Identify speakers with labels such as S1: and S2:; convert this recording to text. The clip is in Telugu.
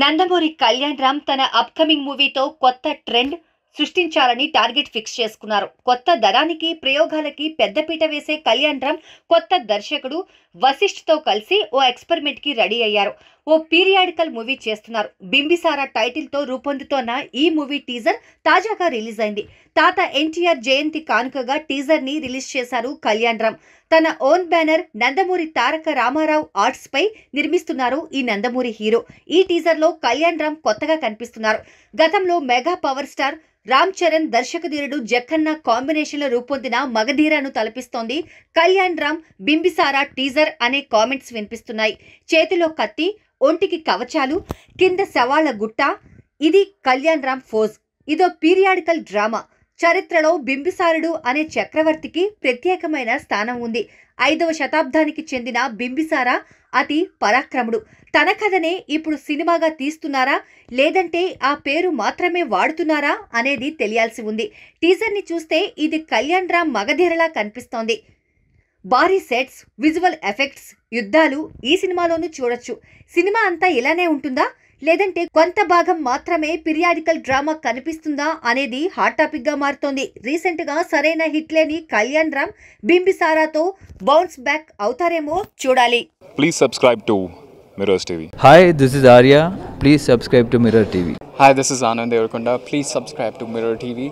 S1: నందమూరి కళ్యాణ్ రామ్ తన అప్కమింగ్ మూవీతో కొత్త ట్రెండ్ సృష్టించాలని టార్గెట్ ఫిక్స్ చేసుకున్నారు కొత్త దరానికి ప్రయోగాలకి పెద్దపీట వేసే కళ్యాణ్ రామ్ కొత్త దర్శకుడు వశిష్ఠ్తో కలిసి ఓ ఎక్స్పెరిమెంట్కి రెడీ అయ్యారు ఓ పీరియాడికల్ మూవీ చేస్తున్నారు బింబిసారా టైటిల్తో రూపొందుతోన్న ఈ మూవీ టీజర్ తాజాగా రిలీజ్ అయింది తాత ఎన్టీఆర్ జయంతి కానుకగా టీజర్ని రిలీజ్ చేశారు కళ్యాణ్ రామ్ తన own banner Nandamuri Taraka Ramarao arts పై నిర్మిస్తున్నారు ఈ నందమూరి హీరో ఈ టీజర్ లో కళ్యాణ్ రామ్ కొత్తగా కనిపిస్తున్నారు గతంలో mega power star Ram Charan దర్శకధీరుడు జక్కన్న కాంబినేషన్లో రూపొందిన మగధీరాను తలపిస్తోంది కళ్యాణ్ రామ్ బింబిసారా టీజర్ అనే కామెంట్స్ వినిపిస్తున్నాయి చేతిలో కత్తి ఒంటికి కవచాలు కింద సవాళ్ల గుట్ట ఇది కళ్యాణ్ రామ్ ఫోజ్ ఇదో పీరియాడికల్ డ్రామా చరిత్రలో బింబిసారుడు అనే చక్రవర్తికి ప్రత్యేకమైన స్థానం ఉంది ఐదవ శతాబ్దానికి చెందిన బింబిసార అతి పరాక్రముడు తన కథనే ఇప్పుడు సినిమాగా తీస్తున్నారా లేదంటే ఆ పేరు మాత్రమే వాడుతున్నారా అనేది తెలియాల్సి ఉంది టీజర్ని చూస్తే ఇది కళ్యాణ్ రామ్ మగధీరలా కనిపిస్తోంది భారీ సెట్స్ విజువల్ ఎఫెక్ట్స్ యుద్ధాలు ఈ సినిమాలోనూ చూడొచ్చు సినిమా అంతా ఇలానే ఉంటుందా లేదంటే కొంత భాగం మాత్రమే పిరియాడికల్ డ్రామా కనిపిస్తుందా అనేది హాట్ టాపిక్ గా మారుతోంది రీసెంట్ గా సరైన హిట్ లేని కళ్యాణ్ రామ్ బింబిసారాతో బౌన్స్ బ్యాక్ అవుతారేమో చూడాలి please subscribe to Mirror TV hi this is Arya please subscribe to Mirror TV hi this is Anand Deverakonda please subscribe to Mirror TV